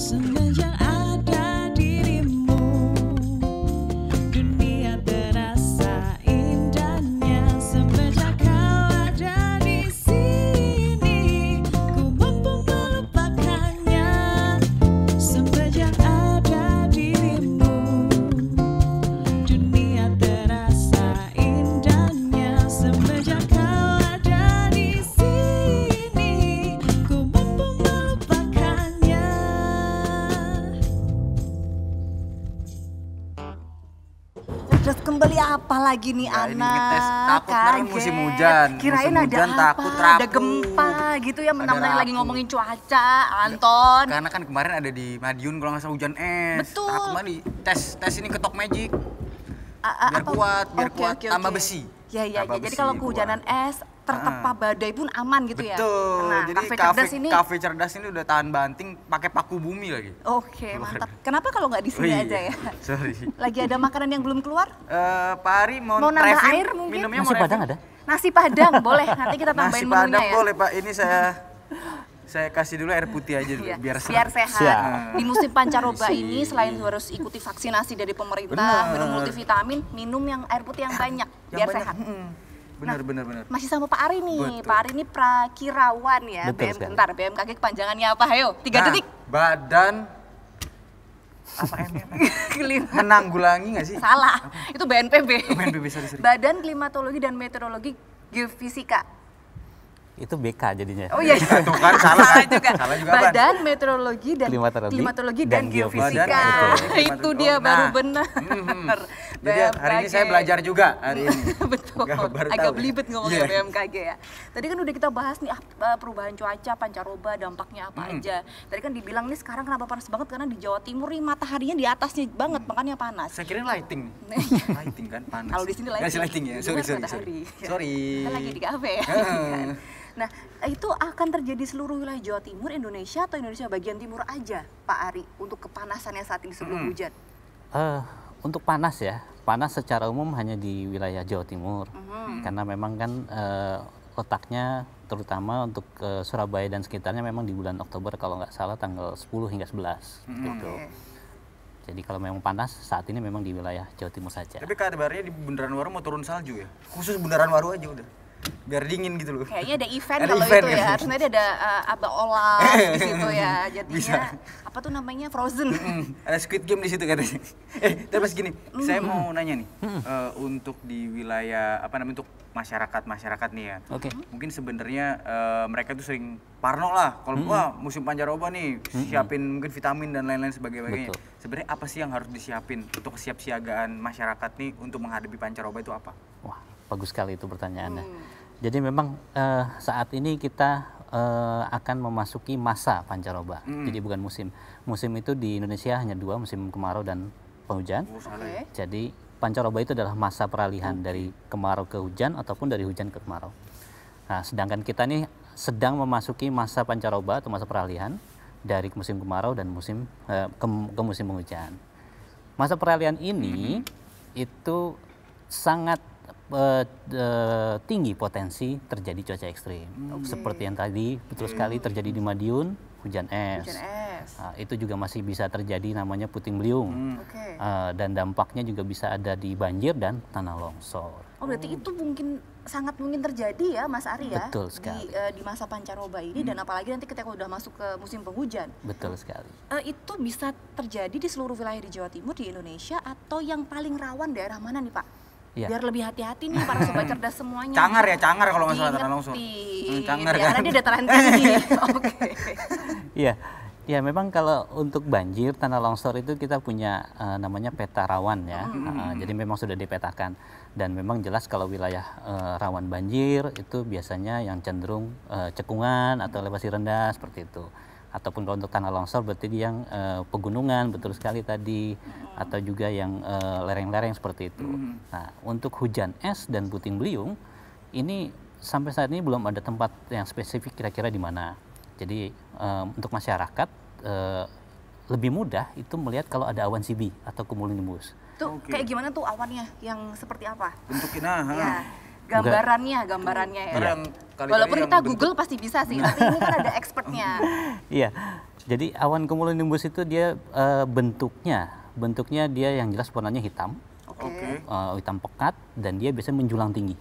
Listen. lagi nih ya, anak. Ini ngetes takut kan musim hujan. Kirain musim ada hujan, apa, takut, rapuh. ada gempa gitu ya, Menang-menang lagi ngomongin cuaca, ya, Anton. Karena kan kemarin ada di Madiun kalau nggak salah hujan es. Betul. Aku mah tes tes ini ketok magic. biar kuat, biar kuat, okay, tambah besi. Ya, ya, ya. jadi kalau kehujanan es, tertepa ah. badai pun aman gitu ya? Betul. ya. Nah, Jadi kafe, cerdas ini kafe cerdas ini udah tahan banting pakai paku bumi lagi. Oke, okay, mantap. Kenapa kalau nggak di sini oh, iya. aja ya? Sorry. Lagi ada makanan yang belum keluar? Eh, uh, Pak Ari mau, mau nambah air mungkin? Minumnya Nasi mau padang ada? Nasi padang boleh. Nanti kita tambahin Nasi menunya padang ya. boleh, Pak. Ini saya saya kasih dulu air putih aja dulu, iya, biar sehat. sehat. Nah. Di musim pancaroba ini selain harus ikuti vaksinasi dari pemerintah, Bener. minum multivitamin, minum yang air putih yang banyak yang biar banyak. sehat. -hmm. Benar, nah, benar, benar. Masih sama Pak Ari nih. Betul. Pak Ari ini prakirawan ya. Betul BM, bentar, BMKG kepanjangannya apa? Ayo, tiga nah, detik. Badan apa Menanggulangi nggak sih? Salah, apa? itu BNPB. BNPB, oh, sorry, sorry. Badan Klimatologi dan Meteorologi Geofisika. Itu BK jadinya. Oh iya. Itu iya. kan salah, salah juga. Salah juga Badan kan? Meteorologi dan Klimatologi, Klimatologi dan, dan Geofisika. Badan, itu dia oh, nah. baru benar. Mm -hmm. hmm. Jadi BMKG. hari ini saya belajar juga hari ini. Betul. Agak ya. belibet ya? ngomongnya yeah. Iya. BMKG ya. Tadi kan udah kita bahas nih apa ah, eh, perubahan cuaca, pancaroba, dampaknya apa hmm. aja. Tadi kan dibilang nih sekarang kenapa panas banget karena di Jawa Timur nih mataharinya di atasnya banget hmm. makanya panas. Saya kira lighting. lighting kan panas. Kalau di sini lighting. Gak lighting ya. Sorry sorry sorry. Sorry. Kita lagi di kafe ya. Iya. Nah, itu akan terjadi seluruh wilayah Jawa Timur, Indonesia, atau Indonesia bagian timur aja, Pak Ari, untuk kepanasannya saat ini sebelum hmm. hujan? Uh, untuk panas ya, panas secara umum hanya di wilayah Jawa Timur. Mm-hmm. Karena memang kan uh, letaknya terutama untuk uh, Surabaya dan sekitarnya memang di bulan Oktober kalau nggak salah tanggal 10 hingga 11 mm-hmm. gitu. Jadi kalau memang panas saat ini memang di wilayah Jawa Timur saja. Tapi kabarnya di Bundaran Waru mau turun salju ya? Khusus Bundaran Waru aja udah biar dingin gitu loh. Kayaknya ada event kalau itu ya. Harus ya. nanti ada uh, eh, apa olah di situ ya. Jadinya Bisa. apa tuh namanya Frozen. Mm, ada Squid Game di situ katanya. eh, terus gini, mm. saya mau nanya nih mm. uh, untuk di wilayah apa namanya untuk masyarakat masyarakat nih ya. Oke. Okay. Mungkin sebenarnya uh, mereka tuh sering parno lah kalau mm -hmm. wah musim pancaroba nih mm -hmm. siapin mungkin vitamin dan lain-lain sebagainya. Sebenarnya apa sih yang harus disiapin untuk kesiapsiagaan masyarakat nih untuk menghadapi pancaroba itu apa? Wah, bagus sekali itu pertanyaannya. Hmm. Jadi memang uh, saat ini kita uh, akan memasuki masa pancaroba. Hmm. Jadi bukan musim. Musim itu di Indonesia hanya dua, musim kemarau dan penghujan. Oh, okay. Jadi pancaroba itu adalah masa peralihan okay. dari kemarau ke hujan ataupun dari hujan ke kemarau. Nah, sedangkan kita ini sedang memasuki masa pancaroba atau masa peralihan dari musim kemarau dan musim uh, ke, ke musim penghujan. Masa peralihan ini -hmm. itu sangat Eh, eh, tinggi potensi terjadi cuaca ekstrim. Okay. Hmm. Seperti yang tadi betul hmm. sekali terjadi di Madiun hujan es. Hujan es. Uh, itu juga masih bisa terjadi namanya puting beliung. Hmm. Ah, okay. Uh, dan dampaknya juga bisa ada di banjir dan tanah longsor. Oh berarti hmm. itu mungkin sangat mungkin terjadi ya Mas Ari ya. Betul sekali. Di, uh, eh, di masa pancaroba ini hmm. dan apalagi nanti ketika udah masuk ke musim penghujan. Betul sekali. Uh, itu bisa terjadi di seluruh wilayah di Jawa Timur di Indonesia atau yang paling rawan daerah mana nih Pak? Iya. Biar lebih hati-hati nih para sobat cerdas semuanya. Cangar ya, cangar kalau nggak salah tanah longsor. Hmm, cangar ya, kan. Karena dia dataran tinggi. Oke. Iya. Ya memang kalau untuk banjir tanah longsor itu kita punya uh, namanya peta rawan ya. Mm. Uh, jadi memang sudah dipetakan dan memang jelas kalau wilayah uh, rawan banjir itu biasanya yang cenderung uh, cekungan atau elevasi rendah seperti itu ataupun kalau untuk tanah longsor berarti yang uh, pegunungan betul sekali tadi atau juga yang eh, lereng-lereng uh, seperti itu. Mm. Nah, untuk hujan es dan puting beliung ini sampai saat ini belum ada tempat yang spesifik kira-kira di mana. Jadi um, untuk masyarakat uh, lebih mudah itu melihat kalau ada awan sibi atau cumulonimbus. Tuh okay. kayak gimana tuh awannya yang seperti apa? Bentuknya ah, ah. nah. Ya, gambarannya, gambarannya ya. Yang sekali Walaupun kita bentuk... Google pasti bisa sih, nah. tapi ini kan ada expertnya. Iya, jadi awan cumulonimbus itu dia uh, bentuknya, bentuknya dia yang jelas warnanya hitam, okay. uh, eh, hitam pekat, dan dia biasanya menjulang tinggi.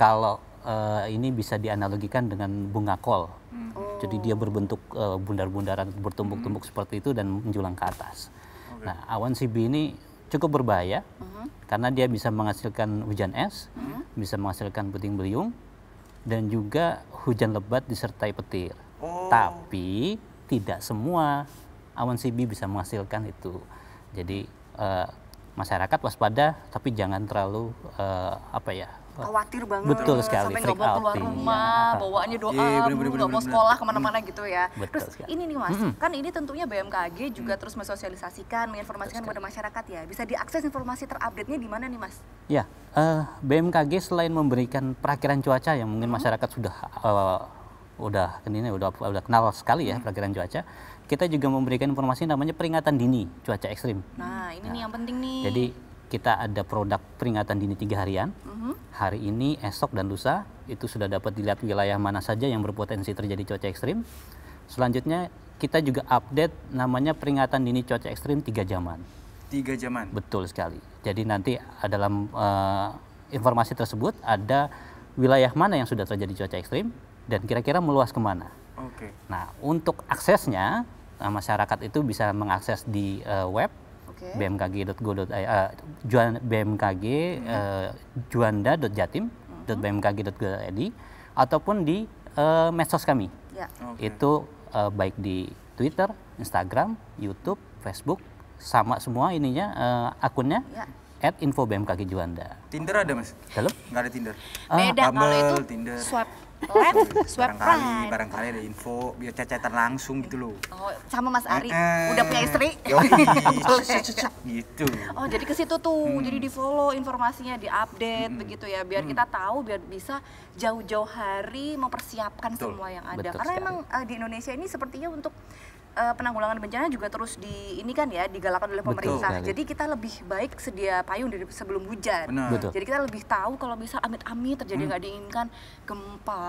Kalau uh, ini bisa dianalogikan dengan bunga kol. Hmm. Jadi dia berbentuk uh, bundar-bundaran, bertumbuk-tumbuk hmm. seperti itu dan menjulang ke atas. Okay. Nah, awan CB ini cukup berbahaya uh karena dia bisa menghasilkan hujan es, uh hmm. -huh. bisa menghasilkan puting beliung, dan juga hujan lebat disertai petir. Oh. Tapi tidak semua awan CB bisa menghasilkan itu. Jadi uh, masyarakat waspada tapi jangan terlalu uh, apa ya khawatir banget betul sekali sampai nggak mau keluar rumah iya. bawaannya doa yeah, iya, nggak mau sekolah kemana-mana hmm. gitu ya betul terus sekali. ini nih mas hmm. kan ini tentunya BMKG juga hmm. terus mensosialisasikan menginformasikan kepada masyarakat ya bisa diakses informasi terupdate-nya di mana nih mas ya uh, eh, BMKG selain memberikan perakiran cuaca yang mungkin hmm. masyarakat sudah uh, udah ini udah udah kenal sekali ya hmm. perakiran cuaca kita juga memberikan informasi namanya peringatan dini cuaca ekstrim nah ini nah, nih yang penting nih jadi kita ada produk peringatan dini tiga harian. Mm -hmm. Hari ini, esok dan lusa itu sudah dapat dilihat wilayah mana saja yang berpotensi terjadi cuaca ekstrim. Selanjutnya kita juga update namanya peringatan dini cuaca ekstrim tiga jaman. Tiga jaman. Betul sekali. Jadi nanti eh, dalam uh, informasi tersebut ada wilayah mana yang sudah terjadi cuaca ekstrim dan kira-kira meluas kemana. Oke. Okay. Nah untuk aksesnya eh, masyarakat itu bisa mengakses di uh, web okay. bmkg.go.ir eh, juan bmkg mm-hmm. eh, mm-hmm. ataupun di uh, medsos kami. Yeah. Okay. Itu uh, baik di Twitter, Instagram, YouTube, Facebook sama semua ininya uh, akunnya. Yeah at info BMKG Juanda. Tinder ada mas? Belum? Nggak ada Tinder. Beda ah, kalau itu Tinder. swipe lab swipe barangkali, right. barangkali ada info biar caca langsung gitu loh oh sama Mas Ari eh, udah punya istri gitu oh jadi ke situ tuh hmm. jadi di follow informasinya di update hmm. begitu ya biar hmm. kita tahu biar bisa jauh-jauh hari mempersiapkan Betul. semua yang ada Betul karena sekali. emang uh, di Indonesia ini sepertinya untuk uh, penanggulangan bencana juga terus di ini kan ya digalakan oleh pemerintah. Betul, Jadi kita lebih baik sedia payung dari sebelum hujan. Betul. Jadi kita lebih tahu kalau misal amit-amit terjadi hmm. nggak hmm. diinginkan gempa,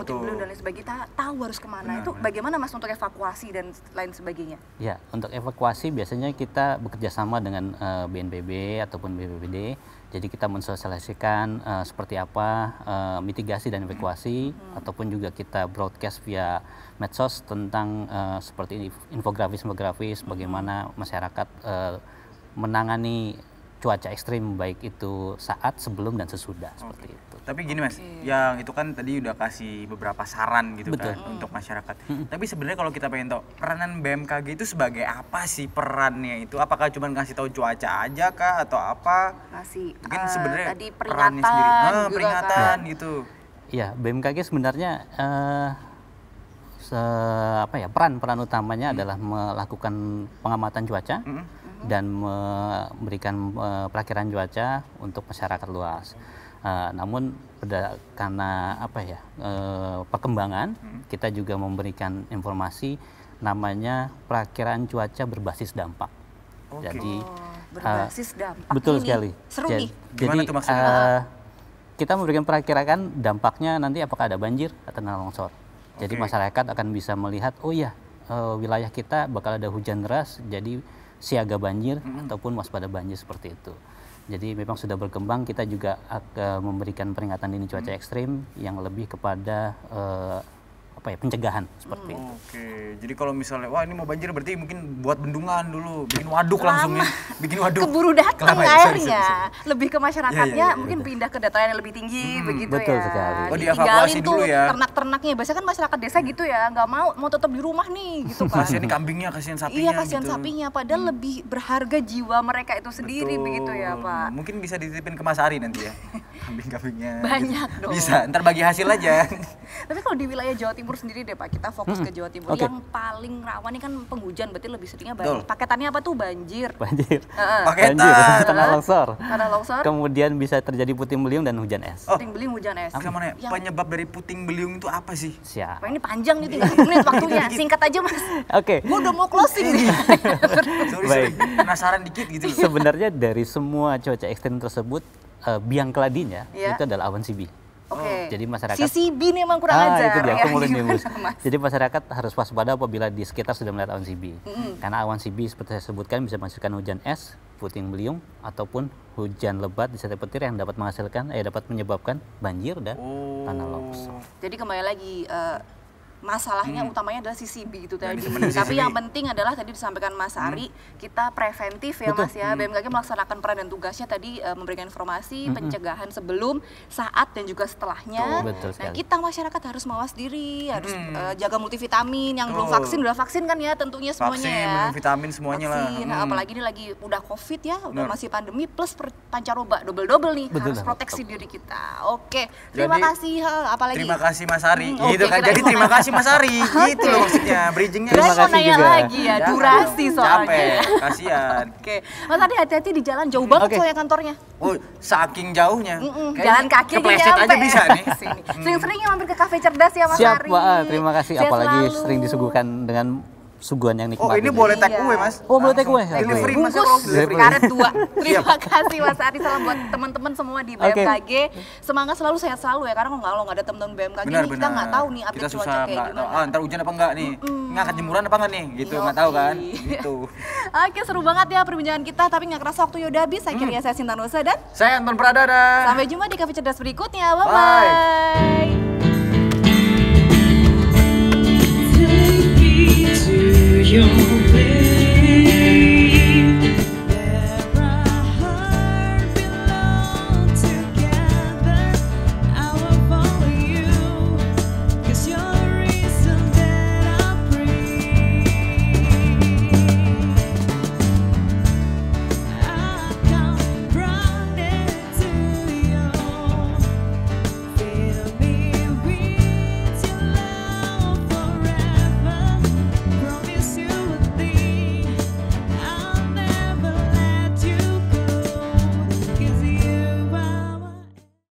puting beliung dan lain sebagainya, kita tahu harus kemana. Benar, Itu bagaimana Mas untuk evakuasi dan lain sebagainya? Ya, untuk evakuasi biasanya kita bekerja sama dengan uh, eh, BNPB ataupun BPBD jadi kita mensosialisasikan uh, seperti apa uh, mitigasi dan evakuasi hmm. ataupun juga kita broadcast via medsos tentang uh, seperti infografis infografis hmm. bagaimana masyarakat uh, menangani cuaca ekstrim baik itu saat sebelum dan sesudah okay. seperti itu. Tapi gini Mas, okay. yang itu kan tadi udah kasih beberapa saran gitu kan Betul. kan mm. untuk masyarakat. Mm. Tapi sebenarnya kalau kita pengen tahu peranan BMKG itu sebagai apa sih perannya itu? Apakah cuma ngasih tahu cuaca aja kah atau apa? kasih mungkin uh, sebenarnya tadi peringatan perannya sendiri. Eh, juga kan. peringatan kan. gitu. Iya, BMKG sebenarnya uh, se apa ya peran-peran utamanya hmm. adalah melakukan pengamatan cuaca hmm. dan memberikan uh, perakiran cuaca untuk masyarakat luas. Uh, namun karena apa ya uh, perkembangan hmm. kita juga memberikan informasi namanya perakiraan cuaca berbasis dampak. Okay. Jadi oh, ah, berbasis dampak. betul ini. sekali. Seru jadi, nih. jadi, itu Uh, ah, kita memberikan perakiraan dampaknya nanti apakah ada banjir atau tanah longsor. Okay. Jadi masyarakat akan bisa melihat oh iya uh, wilayah kita bakal ada hujan deras jadi siaga banjir hmm. ataupun waspada banjir seperti itu. Jadi memang sudah berkembang kita juga eh, memberikan peringatan dini cuaca hmm. ekstrim yang lebih kepada uh, apa ya pencegahan seperti hmm, itu. Oke, jadi kalau misalnya wah ini mau banjir berarti mungkin buat bendungan dulu, bikin waduk Lama. langsung ya, bikin waduk. Keburu datang ya? ya, airnya, lebih ke iya, iya, masyarakatnya ya, ya, ya, mungkin betul. Iya. pindah ke dataran yang lebih tinggi hmm, begitu betul ya. Sekali. Oh dievakuasi dulu ya. Ternak-ternaknya, biasanya kan masyarakat desa hmm. gitu ya, nggak mau mau tetap di rumah nih gitu kan. kasihan kambingnya, kasihan sapinya. Iya kasihan gitu. sapinya, padahal hmm. lebih berharga jiwa mereka itu sendiri betul. begitu ya Pak. Mungkin bisa dititipin ke Mas Ari nanti ya. kambing-kambingnya banyak gitu. dong bisa ntar bagi hasil aja tapi kalau di wilayah Jawa Timur sendiri deh Pak kita fokus hmm. ke Jawa Timur okay. yang paling rawan ini kan penghujan berarti lebih seringnya banjir paketannya apa tuh banjir banjir uh-uh. paketan tanah longsor tanah longsor kemudian bisa terjadi puting beliung dan hujan es oh. puting beliung hujan es mana yang... penyebab dari puting beliung itu apa sih siapa ini panjang nih tiga menit waktunya singkat aja mas oke okay. gua udah mau closing nih sorry, sorry. penasaran dikit gitu sebenarnya dari semua cuaca ekstrim tersebut uh, biang keladinya yeah. itu adalah awan CB. Okay. Oh, jadi masyarakat CCB ini memang kurang ah, ajar. Itu dia, ya, mas. Jadi masyarakat harus waspada apabila di sekitar sudah melihat awan sibi. Mm -hmm. Karena awan sibi seperti saya sebutkan bisa menghasilkan hujan es, puting beliung ataupun hujan lebat di setiap petir yang dapat menghasilkan eh dapat menyebabkan banjir dan oh. tanah longsor. Jadi kembali lagi uh, masalahnya hmm. utamanya adalah CCB gitu tadi. Tapi yang penting adalah tadi disampaikan Mas hmm. Ari, kita preventif ya Betul. Mas ya. Hmm. BMKG melaksanakan peran dan tugasnya tadi uh, memberikan informasi hmm, hmm. pencegahan sebelum, saat dan juga setelahnya. Betul nah, kita masyarakat harus mawas diri, harus hmm. uh, jaga multivitamin yang oh. belum vaksin udah vaksin kan ya tentunya semuanya vaksin, ya. vitamin semuanya vaksin. lah. hmm. apalagi ini lagi udah Covid ya, udah masih pandemi plus pancaroba double-double nih Betul harus proteksi proteksi diri kita. Oke, terima Jadi, kasih eh, apalagi Terima kasih Mas Ari hmm, gitu okay, kan. Jadi terima kasih cuma sehari itu loh maksudnya bridgingnya terima kasih nanya juga. lagi ya durasi soalnya capek kasihan oke okay. mas tadi hati-hati di jalan jauh banget okay. soalnya kantornya oh saking jauhnya jalan kaki kepleset aja bisa nih sering-sering mampir ke kafe cerdas ya mas Siap, Ari terima kasih apalagi sering disuguhkan dengan suguhan yang nikmat. Oh, ini gitu. boleh take iya. away, Mas. Oh, boleh take away. Ini free Mas ya, Delivery. Karet dua. Iya. Terima kasih Mas Ari salam buat teman-teman semua di BMKG. Semangat selalu sehat selalu ya karena kalau nggak ada teman-teman BMKG benar, kita nggak tahu nih update kita cuaca kayak gimana. Oh, entar hujan apa enggak nih? Ngangkat jemuran apa enggak nih? Gitu nggak tahu kan. Gitu. Oke, seru banget ya perbincangan kita tapi nggak kerasa waktu udah habis. kira mm. saya Sinta Nusa dan saya Anton Pradana. Sampai jumpa di Cafe Cerdas berikutnya. Bye bye. Yo